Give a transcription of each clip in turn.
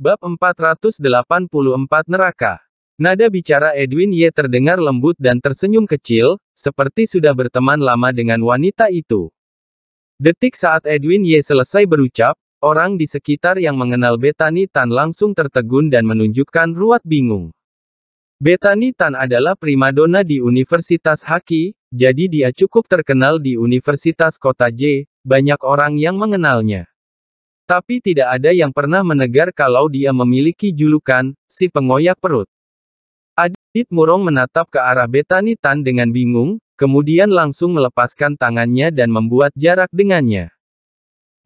Bab 484 Neraka Nada bicara Edwin Ye terdengar lembut dan tersenyum kecil, seperti sudah berteman lama dengan wanita itu. Detik saat Edwin Ye selesai berucap, orang di sekitar yang mengenal Betani Tan langsung tertegun dan menunjukkan ruat bingung. Betani Tan adalah primadona di Universitas Haki, jadi dia cukup terkenal di Universitas Kota J, banyak orang yang mengenalnya. Tapi tidak ada yang pernah menegar kalau dia memiliki julukan, si pengoyak perut. Adit Murong menatap ke arah Betani Tan dengan bingung, kemudian langsung melepaskan tangannya dan membuat jarak dengannya.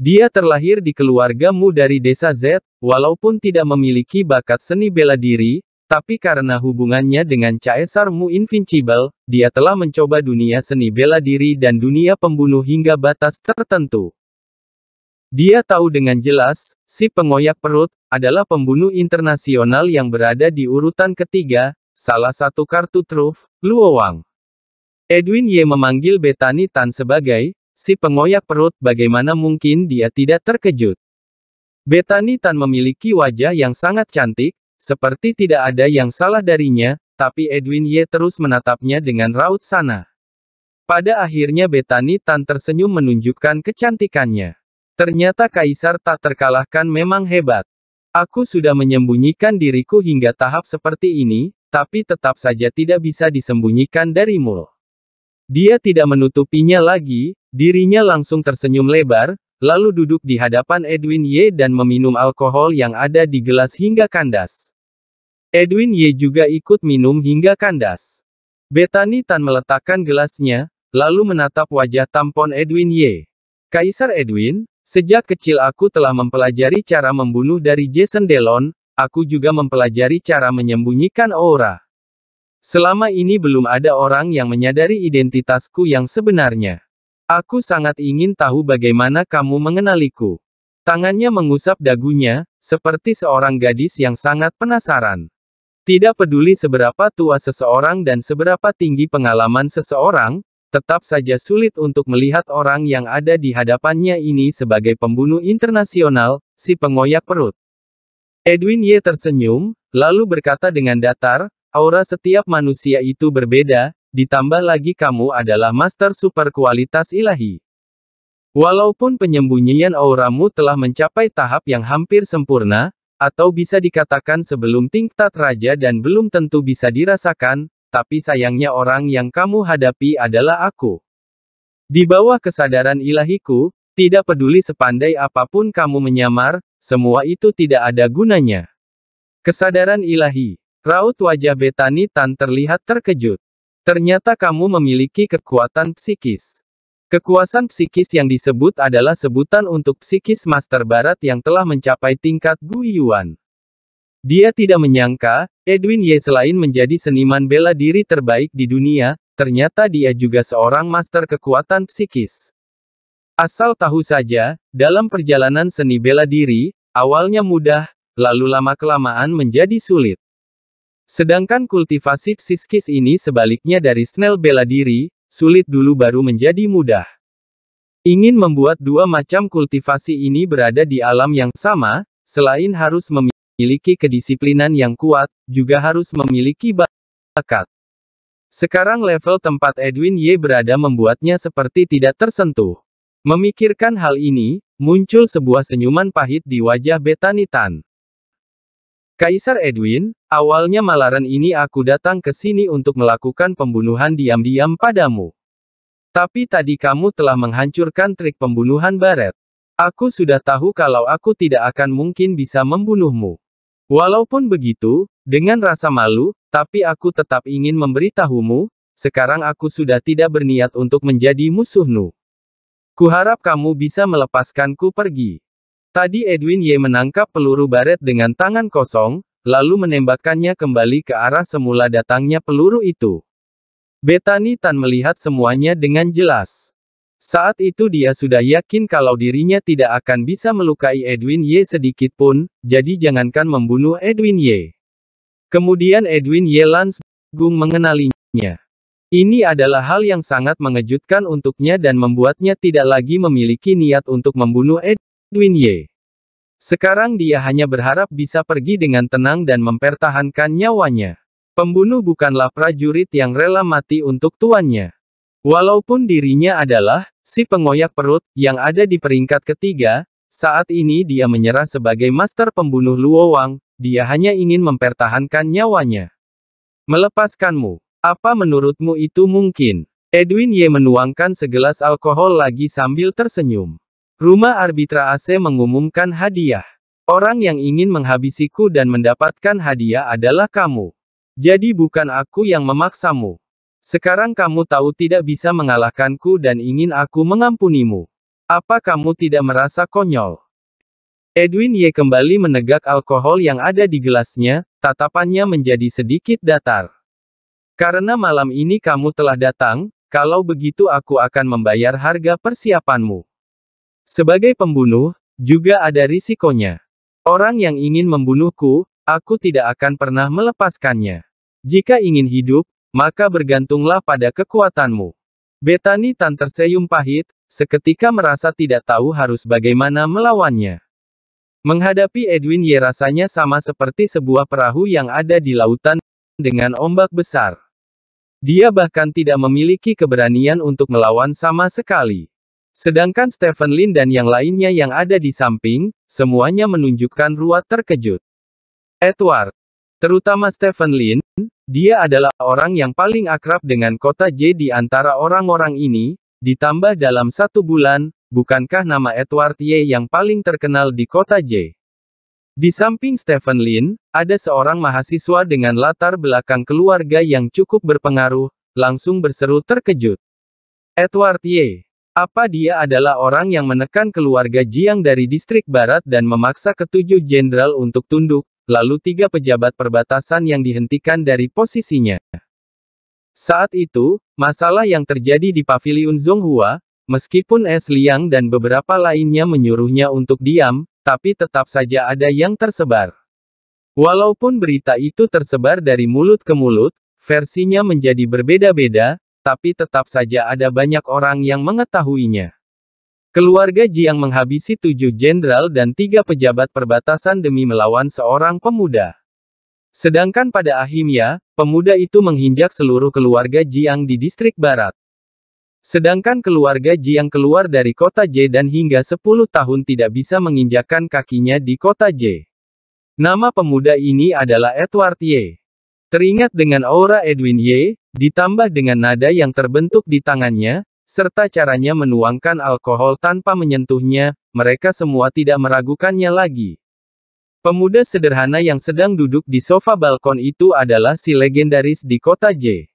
Dia terlahir di keluargamu dari desa Z, walaupun tidak memiliki bakat seni bela diri, tapi karena hubungannya dengan Caesar Mu Invincible, dia telah mencoba dunia seni bela diri dan dunia pembunuh hingga batas tertentu. Dia tahu dengan jelas, si pengoyak perut, adalah pembunuh internasional yang berada di urutan ketiga, salah satu kartu truf, Luo Wang. Edwin Ye memanggil Betani Tan sebagai, si pengoyak perut bagaimana mungkin dia tidak terkejut. Betani Tan memiliki wajah yang sangat cantik, seperti tidak ada yang salah darinya, tapi Edwin Ye terus menatapnya dengan raut sana. Pada akhirnya Betani Tan tersenyum menunjukkan kecantikannya. Ternyata kaisar tak terkalahkan memang hebat. Aku sudah menyembunyikan diriku hingga tahap seperti ini, tapi tetap saja tidak bisa disembunyikan darimu. Dia tidak menutupinya lagi, dirinya langsung tersenyum lebar, lalu duduk di hadapan Edwin Ye dan meminum alkohol yang ada di gelas hingga kandas. Edwin Ye juga ikut minum hingga kandas. Betani Tan meletakkan gelasnya, lalu menatap wajah tampon Edwin Ye. Kaisar Edwin, Sejak kecil aku telah mempelajari cara membunuh dari Jason Delon, aku juga mempelajari cara menyembunyikan aura. Selama ini belum ada orang yang menyadari identitasku yang sebenarnya. Aku sangat ingin tahu bagaimana kamu mengenaliku. Tangannya mengusap dagunya, seperti seorang gadis yang sangat penasaran. Tidak peduli seberapa tua seseorang dan seberapa tinggi pengalaman seseorang, Tetap saja sulit untuk melihat orang yang ada di hadapannya ini sebagai pembunuh internasional, si pengoyak perut. Edwin Ye tersenyum, lalu berkata dengan datar, aura setiap manusia itu berbeda, ditambah lagi kamu adalah master super kualitas ilahi. Walaupun penyembunyian auramu telah mencapai tahap yang hampir sempurna, atau bisa dikatakan sebelum tingkat raja dan belum tentu bisa dirasakan, tapi sayangnya orang yang kamu hadapi adalah aku. Di bawah kesadaran ilahiku, tidak peduli sepandai apapun kamu menyamar, semua itu tidak ada gunanya. Kesadaran ilahi, raut wajah Betani Tan terlihat terkejut. Ternyata kamu memiliki kekuatan psikis. Kekuasaan psikis yang disebut adalah sebutan untuk psikis master barat yang telah mencapai tingkat Guiyuan. Dia tidak menyangka, Edwin Ye selain menjadi seniman bela diri terbaik di dunia, ternyata dia juga seorang master kekuatan psikis. Asal tahu saja, dalam perjalanan seni bela diri, awalnya mudah, lalu lama-kelamaan menjadi sulit. Sedangkan kultivasi psikis ini sebaliknya dari Snell bela diri, sulit dulu baru menjadi mudah. Ingin membuat dua macam kultivasi ini berada di alam yang sama, selain harus memiliki memiliki kedisiplinan yang kuat, juga harus memiliki bakat. Sekarang level tempat Edwin Y berada membuatnya seperti tidak tersentuh. Memikirkan hal ini, muncul sebuah senyuman pahit di wajah Betanitan. Kaisar Edwin, awalnya malaran ini aku datang ke sini untuk melakukan pembunuhan diam-diam padamu. Tapi tadi kamu telah menghancurkan trik pembunuhan baret. Aku sudah tahu kalau aku tidak akan mungkin bisa membunuhmu. Walaupun begitu, dengan rasa malu, tapi aku tetap ingin memberitahumu, sekarang aku sudah tidak berniat untuk menjadi musuhmu. Kuharap kamu bisa melepaskanku pergi. Tadi Edwin Ye menangkap peluru baret dengan tangan kosong, lalu menembakkannya kembali ke arah semula datangnya peluru itu. Betani Tan melihat semuanya dengan jelas. Saat itu dia sudah yakin kalau dirinya tidak akan bisa melukai Edwin Ye sedikit pun, jadi jangankan membunuh Edwin Ye. Kemudian Edwin Y langsung mengenalinya. Ini adalah hal yang sangat mengejutkan untuknya dan membuatnya tidak lagi memiliki niat untuk membunuh Edwin Ye. Sekarang dia hanya berharap bisa pergi dengan tenang dan mempertahankan nyawanya. Pembunuh bukanlah prajurit yang rela mati untuk tuannya. Walaupun dirinya adalah Si pengoyak perut, yang ada di peringkat ketiga, saat ini dia menyerah sebagai master pembunuh Luo Wang, dia hanya ingin mempertahankan nyawanya. Melepaskanmu. Apa menurutmu itu mungkin? Edwin Ye menuangkan segelas alkohol lagi sambil tersenyum. Rumah Arbitra AC mengumumkan hadiah. Orang yang ingin menghabisiku dan mendapatkan hadiah adalah kamu. Jadi bukan aku yang memaksamu. Sekarang kamu tahu tidak bisa mengalahkanku dan ingin aku mengampunimu. Apa kamu tidak merasa konyol? Edwin Ye kembali menegak alkohol yang ada di gelasnya, tatapannya menjadi sedikit datar. Karena malam ini kamu telah datang, kalau begitu aku akan membayar harga persiapanmu. Sebagai pembunuh, juga ada risikonya. Orang yang ingin membunuhku, aku tidak akan pernah melepaskannya. Jika ingin hidup, maka bergantunglah pada kekuatanmu. Betani tan tersenyum pahit, seketika merasa tidak tahu harus bagaimana melawannya. Menghadapi Edwin Ye rasanya sama seperti sebuah perahu yang ada di lautan, dengan ombak besar. Dia bahkan tidak memiliki keberanian untuk melawan sama sekali. Sedangkan Stephen Lin dan yang lainnya yang ada di samping, semuanya menunjukkan ruat terkejut. Edward, terutama Stephen Lin, dia adalah orang yang paling akrab dengan kota J di antara orang-orang ini, ditambah dalam satu bulan, bukankah nama Edward Y yang paling terkenal di kota J? Di samping Stephen Lin, ada seorang mahasiswa dengan latar belakang keluarga yang cukup berpengaruh, langsung berseru terkejut. Edward Y. Apa dia adalah orang yang menekan keluarga Jiang dari distrik barat dan memaksa ketujuh jenderal untuk tunduk, lalu tiga pejabat perbatasan yang dihentikan dari posisinya. Saat itu, masalah yang terjadi di Paviliun Zhonghua, meskipun Es Liang dan beberapa lainnya menyuruhnya untuk diam, tapi tetap saja ada yang tersebar. Walaupun berita itu tersebar dari mulut ke mulut, versinya menjadi berbeda-beda, tapi tetap saja ada banyak orang yang mengetahuinya. Keluarga Jiang menghabisi tujuh jenderal dan tiga pejabat perbatasan demi melawan seorang pemuda. Sedangkan pada Ahimya, pemuda itu menghinjak seluruh keluarga Jiang di distrik barat. Sedangkan keluarga Jiang keluar dari kota J dan hingga 10 tahun tidak bisa menginjakkan kakinya di kota J. Nama pemuda ini adalah Edward Ye. Teringat dengan aura Edwin Ye, ditambah dengan nada yang terbentuk di tangannya, serta caranya menuangkan alkohol tanpa menyentuhnya, mereka semua tidak meragukannya lagi. Pemuda sederhana yang sedang duduk di sofa balkon itu adalah si legendaris di kota J.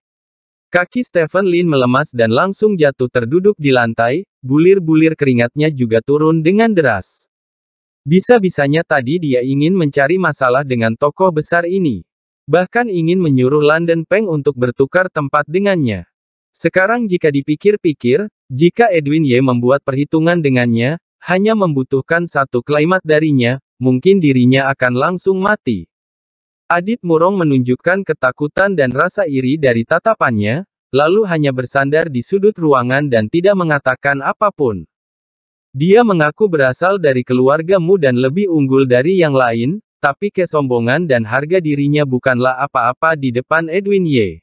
Kaki Stephen Lin melemas dan langsung jatuh terduduk di lantai, bulir-bulir keringatnya juga turun dengan deras. Bisa-bisanya tadi dia ingin mencari masalah dengan tokoh besar ini. Bahkan ingin menyuruh London Peng untuk bertukar tempat dengannya. Sekarang jika dipikir-pikir, jika Edwin Ye membuat perhitungan dengannya, hanya membutuhkan satu klimat darinya, mungkin dirinya akan langsung mati. Adit Murong menunjukkan ketakutan dan rasa iri dari tatapannya, lalu hanya bersandar di sudut ruangan dan tidak mengatakan apapun. Dia mengaku berasal dari keluargamu dan lebih unggul dari yang lain, tapi kesombongan dan harga dirinya bukanlah apa-apa di depan Edwin Ye.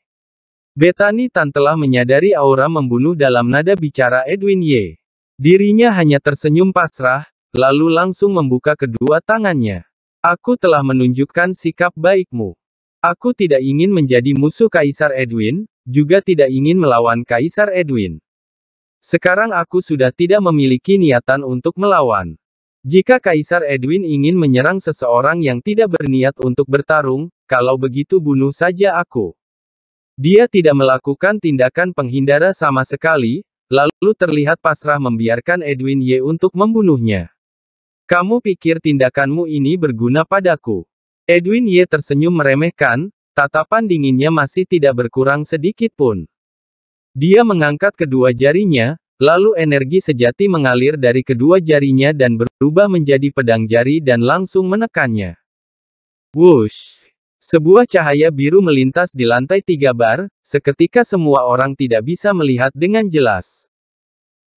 Bethany Tan telah menyadari aura membunuh dalam nada bicara Edwin Ye. Dirinya hanya tersenyum pasrah, lalu langsung membuka kedua tangannya. Aku telah menunjukkan sikap baikmu. Aku tidak ingin menjadi musuh Kaisar Edwin, juga tidak ingin melawan Kaisar Edwin. Sekarang aku sudah tidak memiliki niatan untuk melawan. Jika Kaisar Edwin ingin menyerang seseorang yang tidak berniat untuk bertarung, kalau begitu bunuh saja aku. Dia tidak melakukan tindakan penghindara sama sekali, lalu terlihat pasrah membiarkan Edwin Ye untuk membunuhnya. Kamu pikir tindakanmu ini berguna padaku? Edwin Ye tersenyum meremehkan, tatapan dinginnya masih tidak berkurang sedikit pun. Dia mengangkat kedua jarinya, lalu energi sejati mengalir dari kedua jarinya dan berubah menjadi pedang jari dan langsung menekannya. Wush! Sebuah cahaya biru melintas di lantai tiga bar, seketika semua orang tidak bisa melihat dengan jelas.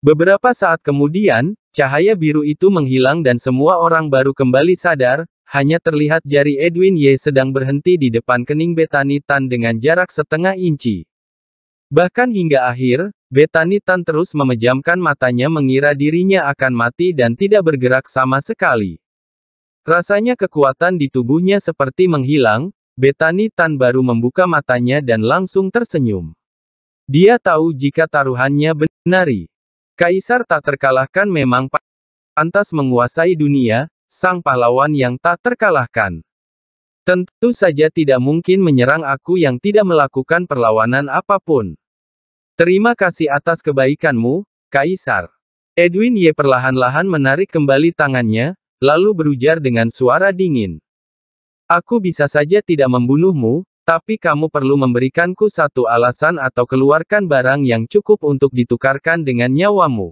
Beberapa saat kemudian, cahaya biru itu menghilang dan semua orang baru kembali sadar, hanya terlihat jari Edwin Ye sedang berhenti di depan kening Bethany Tan dengan jarak setengah inci. Bahkan hingga akhir, Bethany Tan terus memejamkan matanya mengira dirinya akan mati dan tidak bergerak sama sekali. Rasanya kekuatan di tubuhnya seperti menghilang, Betani Tan baru membuka matanya dan langsung tersenyum. Dia tahu jika taruhannya benar. Kaisar tak terkalahkan memang pantas menguasai dunia, sang pahlawan yang tak terkalahkan. Tentu saja tidak mungkin menyerang aku yang tidak melakukan perlawanan apapun. Terima kasih atas kebaikanmu, Kaisar. Edwin Ye perlahan-lahan menarik kembali tangannya, lalu berujar dengan suara dingin. Aku bisa saja tidak membunuhmu, tapi kamu perlu memberikanku satu alasan atau keluarkan barang yang cukup untuk ditukarkan dengan nyawamu.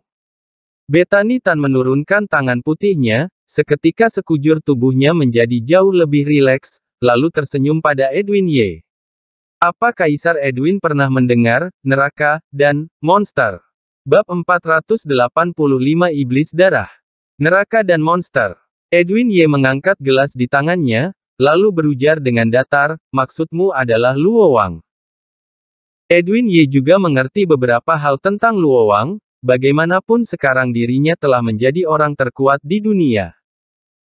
Betani Tan menurunkan tangan putihnya, seketika sekujur tubuhnya menjadi jauh lebih rileks, lalu tersenyum pada Edwin Ye. Apa Kaisar Edwin pernah mendengar, neraka, dan, monster? Bab 485 Iblis Darah Neraka dan Monster Edwin Ye mengangkat gelas di tangannya, Lalu berujar dengan datar, maksudmu adalah Luo Wang. Edwin Ye juga mengerti beberapa hal tentang Luo Wang, bagaimanapun sekarang dirinya telah menjadi orang terkuat di dunia.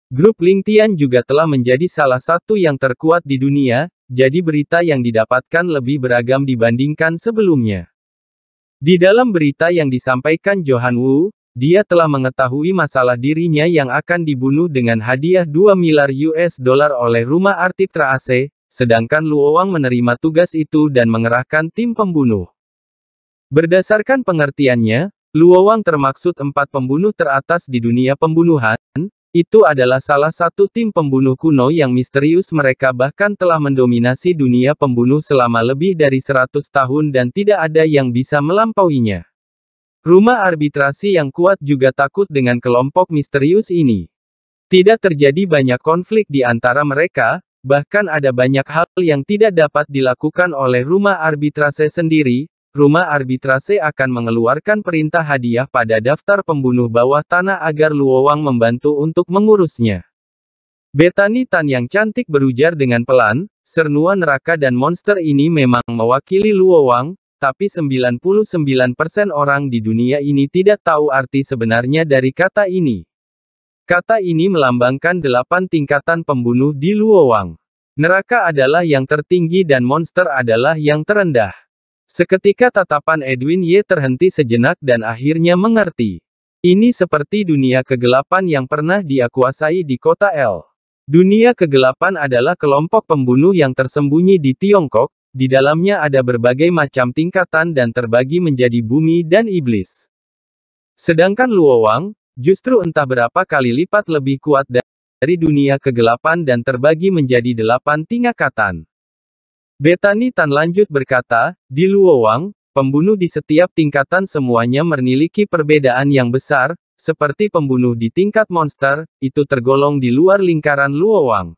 Grup Ling Tian juga telah menjadi salah satu yang terkuat di dunia, jadi berita yang didapatkan lebih beragam dibandingkan sebelumnya. Di dalam berita yang disampaikan Johan Wu, dia telah mengetahui masalah dirinya yang akan dibunuh dengan hadiah 2 miliar US dollar oleh rumah Artitra AC, sedangkan Luowang menerima tugas itu dan mengerahkan tim pembunuh. Berdasarkan pengertiannya, Luowang termaksud empat pembunuh teratas di dunia pembunuhan, itu adalah salah satu tim pembunuh kuno yang misterius mereka bahkan telah mendominasi dunia pembunuh selama lebih dari 100 tahun dan tidak ada yang bisa melampauinya. Rumah arbitrasi yang kuat juga takut dengan kelompok misterius ini. Tidak terjadi banyak konflik di antara mereka, bahkan ada banyak hal yang tidak dapat dilakukan oleh rumah arbitrase sendiri, rumah arbitrase akan mengeluarkan perintah hadiah pada daftar pembunuh bawah tanah agar Luowang membantu untuk mengurusnya. Betani Tan yang cantik berujar dengan pelan, sernua neraka dan monster ini memang mewakili Luowang, tapi 99% orang di dunia ini tidak tahu arti sebenarnya dari kata ini. Kata ini melambangkan delapan tingkatan pembunuh di Luowang. Neraka adalah yang tertinggi dan monster adalah yang terendah. Seketika tatapan Edwin Ye terhenti sejenak dan akhirnya mengerti. Ini seperti dunia kegelapan yang pernah dia di kota L. Dunia kegelapan adalah kelompok pembunuh yang tersembunyi di Tiongkok, di dalamnya ada berbagai macam tingkatan dan terbagi menjadi bumi dan iblis. Sedangkan Luowang, justru entah berapa kali lipat lebih kuat dari dunia kegelapan dan terbagi menjadi delapan tingkatan. Betani Tan lanjut berkata, di Luowang, pembunuh di setiap tingkatan semuanya memiliki perbedaan yang besar, seperti pembunuh di tingkat monster, itu tergolong di luar lingkaran Luowang.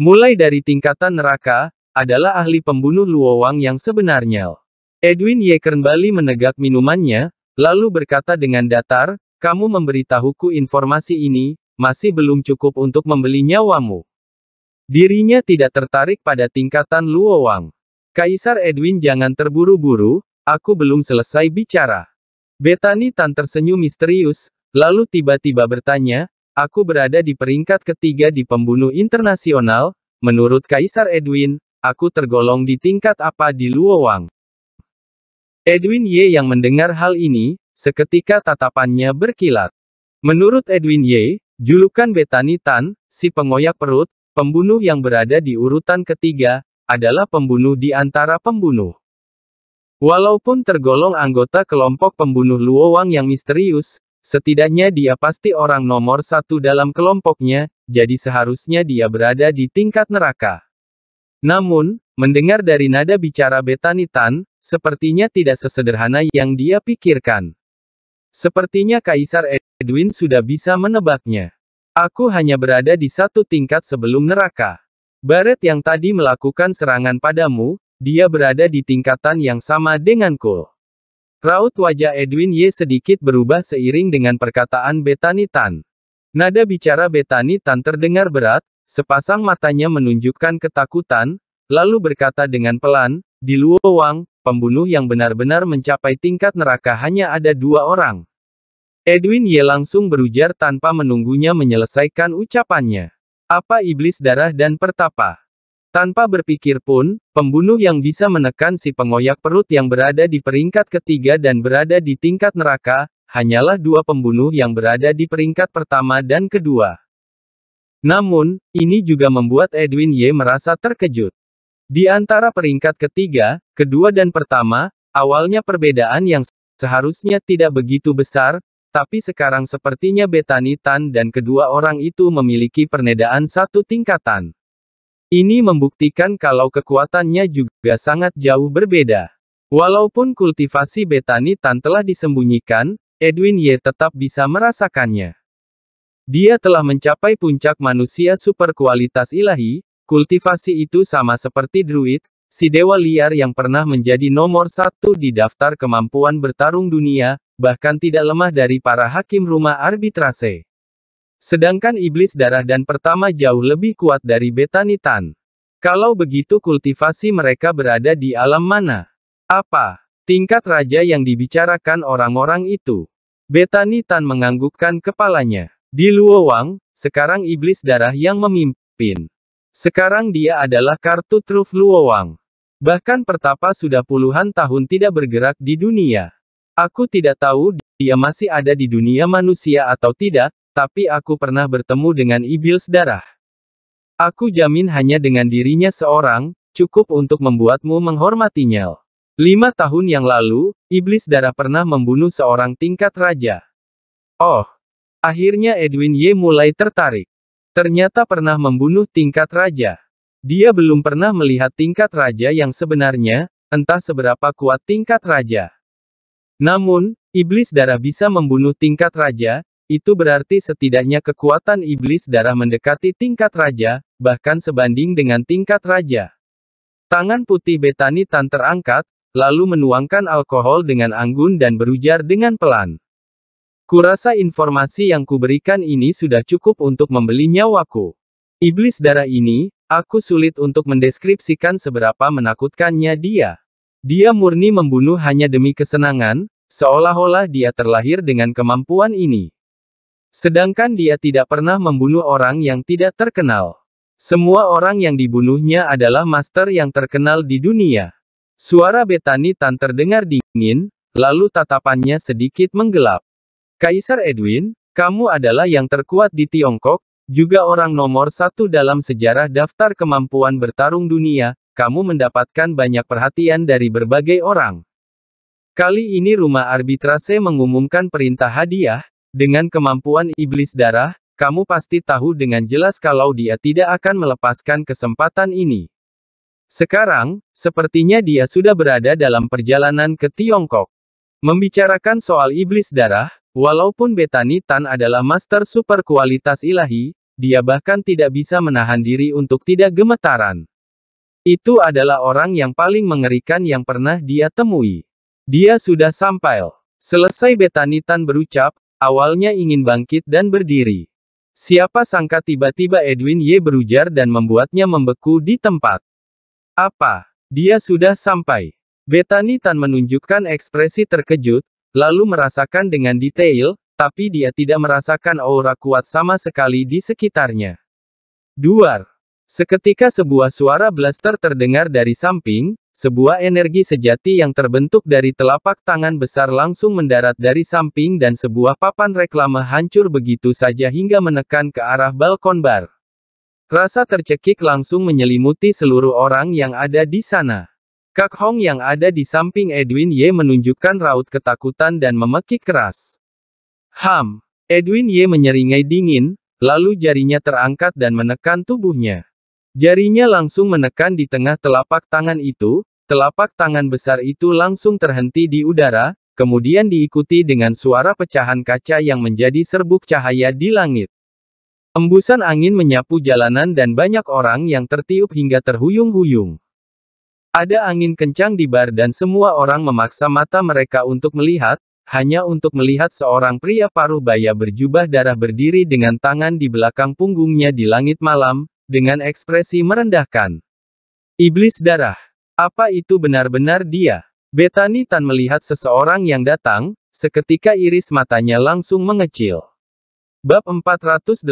Mulai dari tingkatan neraka, adalah ahli pembunuh Luo Wang yang sebenarnya. Edwin Ye kembali menegak minumannya, lalu berkata dengan datar, kamu memberitahuku informasi ini, masih belum cukup untuk membeli nyawamu. Dirinya tidak tertarik pada tingkatan Luo Wang. Kaisar Edwin jangan terburu-buru, aku belum selesai bicara. Betani Tan tersenyum misterius, lalu tiba-tiba bertanya, aku berada di peringkat ketiga di pembunuh internasional, menurut Kaisar Edwin, aku tergolong di tingkat apa di Luowang. Edwin Ye yang mendengar hal ini, seketika tatapannya berkilat. Menurut Edwin Ye, julukan Betani Tan, si pengoyak perut, pembunuh yang berada di urutan ketiga, adalah pembunuh di antara pembunuh. Walaupun tergolong anggota kelompok pembunuh Luowang yang misterius, setidaknya dia pasti orang nomor satu dalam kelompoknya, jadi seharusnya dia berada di tingkat neraka. Namun, mendengar dari nada bicara Bethany Tan, sepertinya tidak sesederhana yang dia pikirkan. Sepertinya Kaisar Edwin sudah bisa menebaknya. Aku hanya berada di satu tingkat sebelum neraka. Baret yang tadi melakukan serangan padamu, dia berada di tingkatan yang sama denganku. Raut wajah Edwin Y sedikit berubah seiring dengan perkataan Bethany Tan. Nada bicara Bethany Tan terdengar berat, Sepasang matanya menunjukkan ketakutan, lalu berkata dengan pelan, di Luowang, pembunuh yang benar-benar mencapai tingkat neraka hanya ada dua orang. Edwin Ye langsung berujar tanpa menunggunya menyelesaikan ucapannya. Apa iblis darah dan pertapa? Tanpa berpikir pun, pembunuh yang bisa menekan si pengoyak perut yang berada di peringkat ketiga dan berada di tingkat neraka, hanyalah dua pembunuh yang berada di peringkat pertama dan kedua. Namun, ini juga membuat Edwin Ye merasa terkejut. Di antara peringkat ketiga, kedua dan pertama, awalnya perbedaan yang seharusnya tidak begitu besar, tapi sekarang sepertinya Betani Tan dan kedua orang itu memiliki pernedaan satu tingkatan. Ini membuktikan kalau kekuatannya juga sangat jauh berbeda. Walaupun kultivasi Betani Tan telah disembunyikan, Edwin Ye tetap bisa merasakannya. Dia telah mencapai puncak manusia super kualitas ilahi, kultivasi itu sama seperti druid, si dewa liar yang pernah menjadi nomor satu di daftar kemampuan bertarung dunia, bahkan tidak lemah dari para hakim rumah arbitrase. Sedangkan iblis darah dan pertama jauh lebih kuat dari betanitan. Kalau begitu kultivasi mereka berada di alam mana? Apa? Tingkat raja yang dibicarakan orang-orang itu. Betanitan menganggukkan kepalanya. Di Luowang, sekarang iblis darah yang memimpin. Sekarang dia adalah kartu truf Luowang. Bahkan pertapa sudah puluhan tahun tidak bergerak di dunia. Aku tidak tahu dia masih ada di dunia manusia atau tidak, tapi aku pernah bertemu dengan iblis darah. Aku jamin hanya dengan dirinya seorang, cukup untuk membuatmu menghormatinya. Lima tahun yang lalu, iblis darah pernah membunuh seorang tingkat raja. Oh, Akhirnya Edwin Y mulai tertarik. Ternyata pernah membunuh tingkat raja. Dia belum pernah melihat tingkat raja yang sebenarnya, entah seberapa kuat tingkat raja. Namun, iblis darah bisa membunuh tingkat raja, itu berarti setidaknya kekuatan iblis darah mendekati tingkat raja, bahkan sebanding dengan tingkat raja. Tangan putih Betani Tan terangkat, lalu menuangkan alkohol dengan anggun dan berujar dengan pelan. Kurasa informasi yang kuberikan ini sudah cukup untuk membeli nyawaku. Iblis darah ini, aku sulit untuk mendeskripsikan seberapa menakutkannya dia. Dia murni membunuh hanya demi kesenangan, seolah-olah dia terlahir dengan kemampuan ini. Sedangkan dia tidak pernah membunuh orang yang tidak terkenal. Semua orang yang dibunuhnya adalah master yang terkenal di dunia. Suara Betani Tan terdengar dingin, lalu tatapannya sedikit menggelap. Kaisar Edwin, kamu adalah yang terkuat di Tiongkok, juga orang nomor satu dalam sejarah daftar kemampuan bertarung dunia, kamu mendapatkan banyak perhatian dari berbagai orang. Kali ini rumah arbitrase mengumumkan perintah hadiah, dengan kemampuan iblis darah, kamu pasti tahu dengan jelas kalau dia tidak akan melepaskan kesempatan ini. Sekarang, sepertinya dia sudah berada dalam perjalanan ke Tiongkok. Membicarakan soal iblis darah, walaupun Betani Tan adalah master super kualitas ilahi, dia bahkan tidak bisa menahan diri untuk tidak gemetaran. Itu adalah orang yang paling mengerikan yang pernah dia temui. Dia sudah sampai. Selesai Betani Tan berucap, awalnya ingin bangkit dan berdiri. Siapa sangka tiba-tiba Edwin Ye berujar dan membuatnya membeku di tempat. Apa? Dia sudah sampai. Bethany Tan menunjukkan ekspresi terkejut, lalu merasakan dengan detail, tapi dia tidak merasakan aura kuat sama sekali di sekitarnya. Duar. Seketika sebuah suara blaster terdengar dari samping, sebuah energi sejati yang terbentuk dari telapak tangan besar langsung mendarat dari samping dan sebuah papan reklame hancur begitu saja hingga menekan ke arah balkon bar. Rasa tercekik langsung menyelimuti seluruh orang yang ada di sana. Kak Hong yang ada di samping Edwin Ye menunjukkan raut ketakutan dan memekik keras. Ham! Edwin Ye menyeringai dingin, lalu jarinya terangkat dan menekan tubuhnya. Jarinya langsung menekan di tengah telapak tangan itu, telapak tangan besar itu langsung terhenti di udara, kemudian diikuti dengan suara pecahan kaca yang menjadi serbuk cahaya di langit. Embusan angin menyapu jalanan dan banyak orang yang tertiup hingga terhuyung-huyung. Ada angin kencang di bar dan semua orang memaksa mata mereka untuk melihat, hanya untuk melihat seorang pria paruh baya berjubah darah berdiri dengan tangan di belakang punggungnya di langit malam, dengan ekspresi merendahkan. Iblis darah. Apa itu benar-benar dia? Betani Tan melihat seseorang yang datang, seketika iris matanya langsung mengecil. Bab 486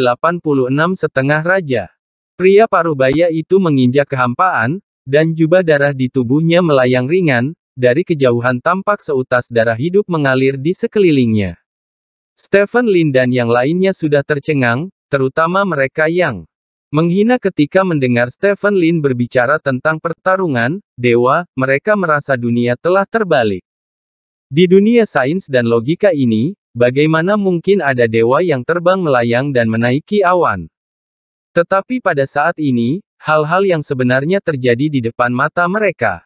Setengah Raja Pria paruh baya itu menginjak kehampaan, dan jubah darah di tubuhnya melayang ringan, dari kejauhan tampak seutas darah hidup mengalir di sekelilingnya. Stephen Lin dan yang lainnya sudah tercengang, terutama mereka yang menghina ketika mendengar Stephen Lin berbicara tentang pertarungan, dewa, mereka merasa dunia telah terbalik. Di dunia sains dan logika ini, bagaimana mungkin ada dewa yang terbang melayang dan menaiki awan? Tetapi pada saat ini, hal-hal yang sebenarnya terjadi di depan mata mereka.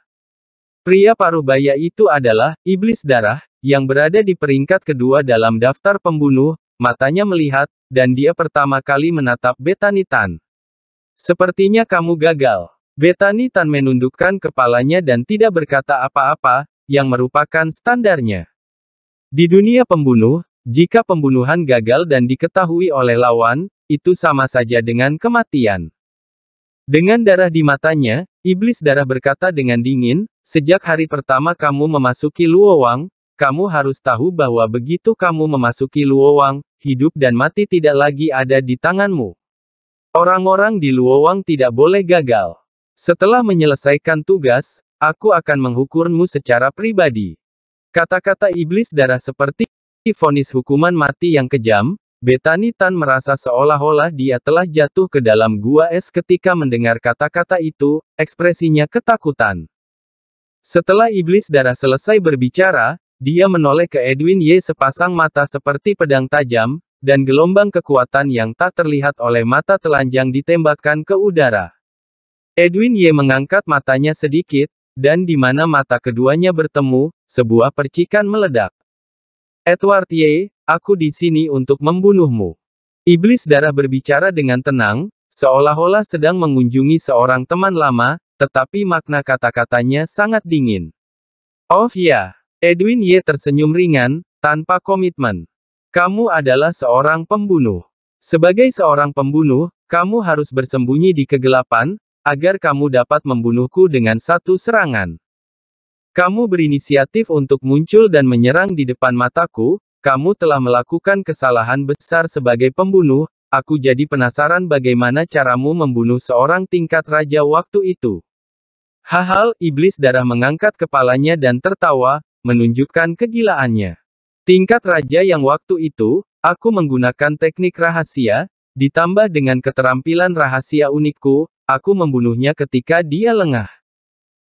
Pria Parubaya itu adalah iblis darah yang berada di peringkat kedua dalam daftar pembunuh, matanya melihat, dan dia pertama kali menatap Betani Tan. Sepertinya kamu gagal. Betani Tan menundukkan kepalanya dan tidak berkata apa-apa, yang merupakan standarnya. Di dunia pembunuh, jika pembunuhan gagal dan diketahui oleh lawan, itu sama saja dengan kematian. Dengan darah di matanya, iblis darah berkata dengan dingin, sejak hari pertama kamu memasuki Luowang, kamu harus tahu bahwa begitu kamu memasuki Luowang, hidup dan mati tidak lagi ada di tanganmu. Orang-orang di Luowang tidak boleh gagal. Setelah menyelesaikan tugas, aku akan menghukurmu secara pribadi. Kata-kata iblis darah seperti vonis hukuman mati yang kejam, Betani Tan merasa seolah-olah dia telah jatuh ke dalam gua es ketika mendengar kata-kata itu, ekspresinya ketakutan. Setelah iblis darah selesai berbicara, dia menoleh ke Edwin Ye sepasang mata seperti pedang tajam, dan gelombang kekuatan yang tak terlihat oleh mata telanjang ditembakkan ke udara. Edwin Ye mengangkat matanya sedikit, dan di mana mata keduanya bertemu, sebuah percikan meledak. Edward Ye. Aku di sini untuk membunuhmu. Iblis darah berbicara dengan tenang, seolah-olah sedang mengunjungi seorang teman lama, tetapi makna kata-katanya sangat dingin. Oh ya, Edwin Ye tersenyum ringan, tanpa komitmen. Kamu adalah seorang pembunuh. Sebagai seorang pembunuh, kamu harus bersembunyi di kegelapan, agar kamu dapat membunuhku dengan satu serangan. Kamu berinisiatif untuk muncul dan menyerang di depan mataku, kamu telah melakukan kesalahan besar sebagai pembunuh, aku jadi penasaran bagaimana caramu membunuh seorang tingkat raja waktu itu. Hahal, iblis darah mengangkat kepalanya dan tertawa, menunjukkan kegilaannya. Tingkat raja yang waktu itu, aku menggunakan teknik rahasia, ditambah dengan keterampilan rahasia unikku, aku membunuhnya ketika dia lengah.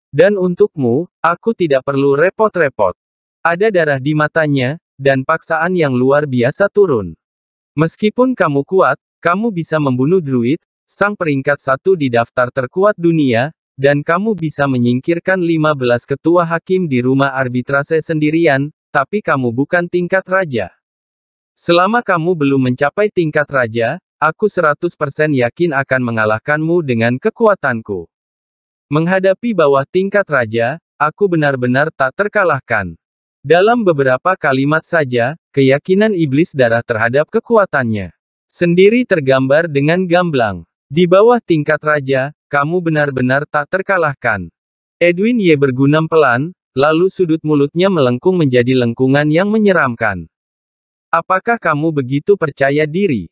Dan untukmu, aku tidak perlu repot-repot. Ada darah di matanya, dan paksaan yang luar biasa turun. Meskipun kamu kuat, kamu bisa membunuh druid, sang peringkat satu di daftar terkuat dunia, dan kamu bisa menyingkirkan 15 ketua hakim di rumah arbitrase sendirian, tapi kamu bukan tingkat raja. Selama kamu belum mencapai tingkat raja, aku 100% yakin akan mengalahkanmu dengan kekuatanku. Menghadapi bawah tingkat raja, aku benar-benar tak terkalahkan. Dalam beberapa kalimat saja, keyakinan iblis darah terhadap kekuatannya sendiri tergambar dengan gamblang. Di bawah tingkat raja, kamu benar-benar tak terkalahkan. Edwin Ye bergunam pelan, lalu sudut mulutnya melengkung menjadi lengkungan yang menyeramkan. Apakah kamu begitu percaya diri?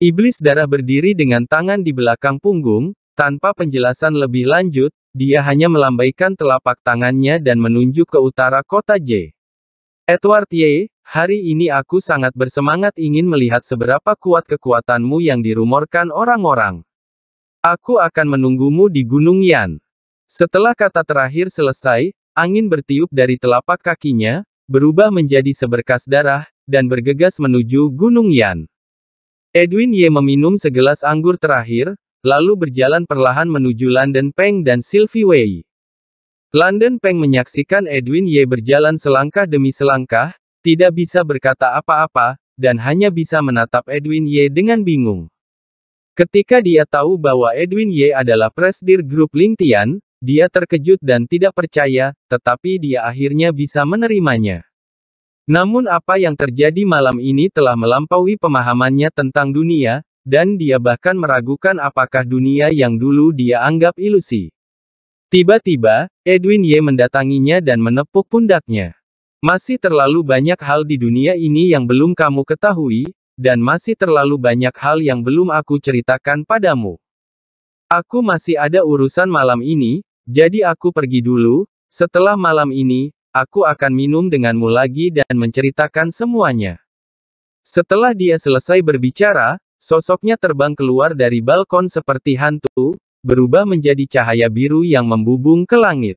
Iblis darah berdiri dengan tangan di belakang punggung, tanpa penjelasan lebih lanjut, dia hanya melambaikan telapak tangannya dan menunjuk ke utara kota J. Edward Ye, hari ini aku sangat bersemangat ingin melihat seberapa kuat kekuatanmu yang dirumorkan orang-orang. Aku akan menunggumu di Gunung Yan. Setelah kata terakhir selesai, angin bertiup dari telapak kakinya, berubah menjadi seberkas darah, dan bergegas menuju Gunung Yan. Edwin Ye meminum segelas anggur terakhir, lalu berjalan perlahan menuju London Peng dan Sylvie Wei. London Peng menyaksikan Edwin Ye berjalan selangkah demi selangkah, tidak bisa berkata apa-apa, dan hanya bisa menatap Edwin Ye dengan bingung. Ketika dia tahu bahwa Edwin Ye adalah presdir grup Ling dia terkejut dan tidak percaya, tetapi dia akhirnya bisa menerimanya. Namun apa yang terjadi malam ini telah melampaui pemahamannya tentang dunia, dan dia bahkan meragukan apakah dunia yang dulu dia anggap ilusi. Tiba-tiba, Edwin Ye mendatanginya dan menepuk pundaknya. Masih terlalu banyak hal di dunia ini yang belum kamu ketahui, dan masih terlalu banyak hal yang belum aku ceritakan padamu. Aku masih ada urusan malam ini, jadi aku pergi dulu, setelah malam ini, aku akan minum denganmu lagi dan menceritakan semuanya. Setelah dia selesai berbicara, sosoknya terbang keluar dari balkon seperti hantu, berubah menjadi cahaya biru yang membubung ke langit.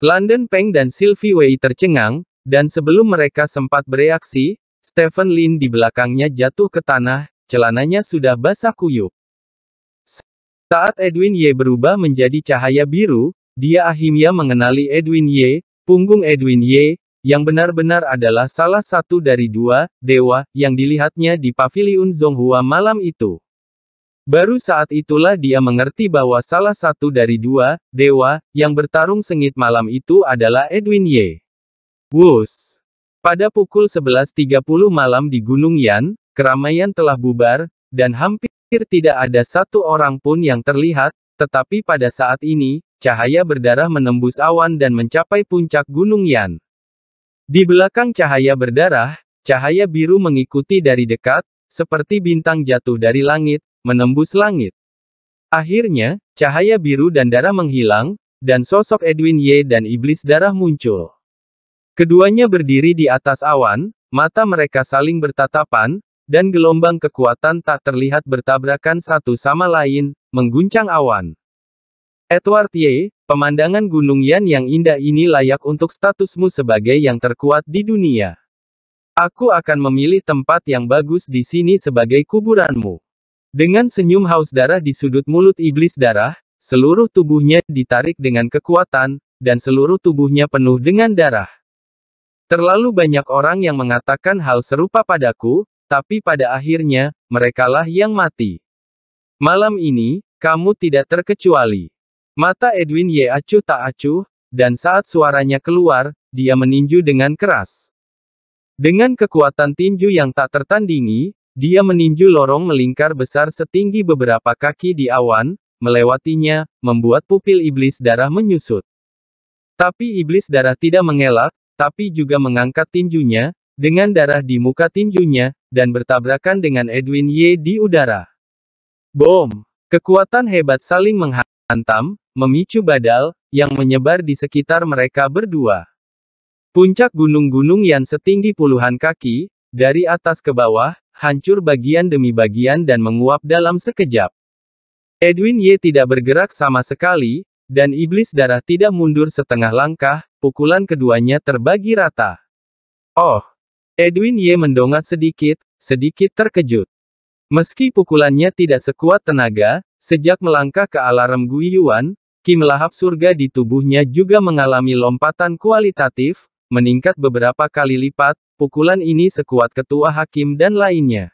London Peng dan Sylvie Wei tercengang, dan sebelum mereka sempat bereaksi, Stephen Lin di belakangnya jatuh ke tanah, celananya sudah basah kuyup. Saat Edwin Ye berubah menjadi cahaya biru, dia akhirnya mengenali Edwin Ye, punggung Edwin Ye, yang benar-benar adalah salah satu dari dua dewa yang dilihatnya di Paviliun Zhonghua malam itu. Baru saat itulah dia mengerti bahwa salah satu dari dua dewa yang bertarung sengit malam itu adalah Edwin Ye. Wus. Pada pukul 11.30 malam di Gunung Yan, keramaian telah bubar, dan hampir tidak ada satu orang pun yang terlihat, tetapi pada saat ini, cahaya berdarah menembus awan dan mencapai puncak Gunung Yan. Di belakang cahaya berdarah, cahaya biru mengikuti dari dekat, seperti bintang jatuh dari langit, menembus langit. Akhirnya, cahaya biru dan darah menghilang, dan sosok Edwin Ye dan iblis darah muncul. Keduanya berdiri di atas awan, mata mereka saling bertatapan, dan gelombang kekuatan tak terlihat bertabrakan satu sama lain, mengguncang awan. Edward Ye, pemandangan Gunung Yan yang indah ini layak untuk statusmu sebagai yang terkuat di dunia. Aku akan memilih tempat yang bagus di sini sebagai kuburanmu. Dengan senyum haus darah di sudut mulut iblis darah, seluruh tubuhnya ditarik dengan kekuatan, dan seluruh tubuhnya penuh dengan darah. Terlalu banyak orang yang mengatakan hal serupa padaku, tapi pada akhirnya, merekalah yang mati. Malam ini, kamu tidak terkecuali. Mata Edwin Ye acuh tak acuh, dan saat suaranya keluar, dia meninju dengan keras. Dengan kekuatan tinju yang tak tertandingi, dia meninju lorong melingkar besar setinggi beberapa kaki di awan, melewatinya, membuat pupil iblis darah menyusut. Tapi iblis darah tidak mengelak, tapi juga mengangkat tinjunya, dengan darah di muka tinjunya, dan bertabrakan dengan Edwin Ye di udara. Bom! Kekuatan hebat saling menghantam, memicu badal, yang menyebar di sekitar mereka berdua. Puncak gunung-gunung yang setinggi puluhan kaki, dari atas ke bawah, hancur bagian demi bagian dan menguap dalam sekejap. Edwin Ye tidak bergerak sama sekali, dan iblis darah tidak mundur setengah langkah, pukulan keduanya terbagi rata. Oh! Edwin Ye mendongak sedikit, sedikit terkejut. Meski pukulannya tidak sekuat tenaga, sejak melangkah ke alarm Gui Yuan, Kim Lahap surga di tubuhnya juga mengalami lompatan kualitatif, meningkat beberapa kali lipat, Pukulan ini sekuat ketua hakim dan lainnya.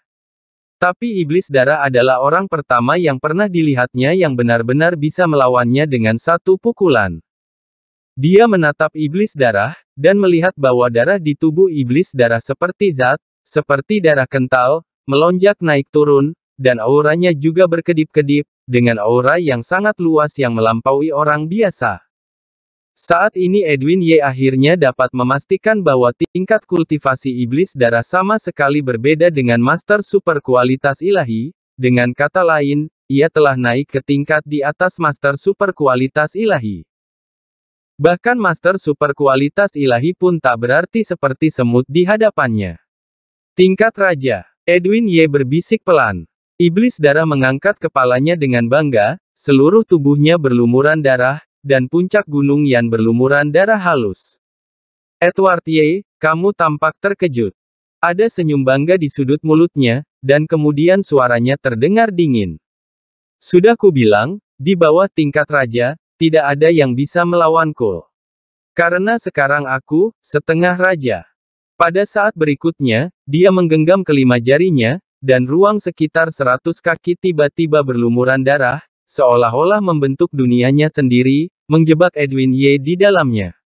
Tapi iblis darah adalah orang pertama yang pernah dilihatnya yang benar-benar bisa melawannya dengan satu pukulan. Dia menatap iblis darah, dan melihat bahwa darah di tubuh iblis darah seperti zat, seperti darah kental, melonjak naik turun, dan auranya juga berkedip-kedip, dengan aura yang sangat luas yang melampaui orang biasa. Saat ini Edwin Ye akhirnya dapat memastikan bahwa tingkat kultivasi iblis darah sama sekali berbeda dengan master super kualitas ilahi, dengan kata lain, ia telah naik ke tingkat di atas master super kualitas ilahi. Bahkan master super kualitas ilahi pun tak berarti seperti semut di hadapannya. Tingkat Raja, Edwin Ye berbisik pelan. Iblis darah mengangkat kepalanya dengan bangga, seluruh tubuhnya berlumuran darah, dan puncak gunung yang berlumuran darah halus. Edward Ye, kamu tampak terkejut. Ada senyum bangga di sudut mulutnya, dan kemudian suaranya terdengar dingin. Sudah kubilang, di bawah tingkat raja, tidak ada yang bisa melawanku. Karena sekarang aku, setengah raja. Pada saat berikutnya, dia menggenggam kelima jarinya, dan ruang sekitar seratus kaki tiba-tiba berlumuran darah, seolah-olah membentuk dunianya sendiri, menjebak Edwin Ye di dalamnya.